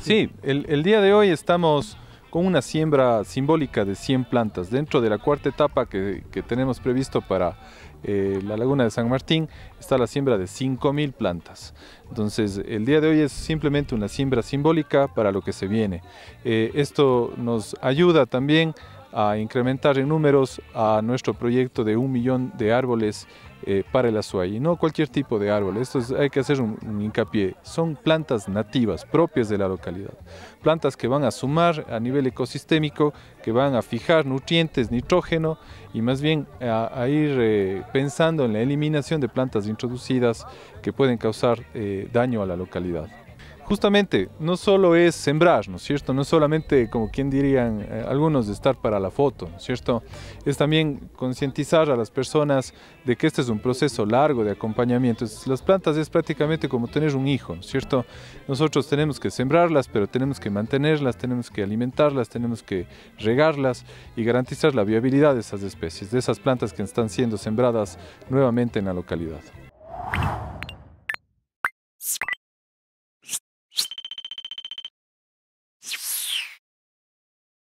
Sí, el, día de hoy estamos con una siembra simbólica de 100 plantas. Dentro de la cuarta etapa que, tenemos previsto para eh, la laguna de San Martín está la siembra de 5.000 plantas. Entonces el día de hoy es simplemente una siembra simbólica para lo que se viene. Eh, esto nos ayuda también a incrementar en números a nuestro proyecto de un millón de árboles eh, para el azuay. Y no cualquier tipo de árbol, esto hay que hacer un, hincapié. Son plantas nativas, propias de la localidad. Plantas que van a sumar a nivel ecosistémico, que van a fijar nutrientes, nitrógeno y más bien a, ir eh, pensando en la eliminación de plantas introducidas que pueden causar eh, daño a la localidad justamente no solo es sembrar, ¿no es cierto? No solamente, como quien dirían eh, algunos, de estar para la foto, es cierto? Es también concientizar a las personas de que este es un proceso largo de acompañamiento. las plantas es prácticamente como tener un hijo, cierto? Nosotros tenemos que sembrarlas, pero tenemos que mantenerlas, tenemos que alimentarlas, tenemos que regarlas y garantizar la viabilidad de esas especies, de esas plantas que están siendo sembradas nuevamente en la localidad.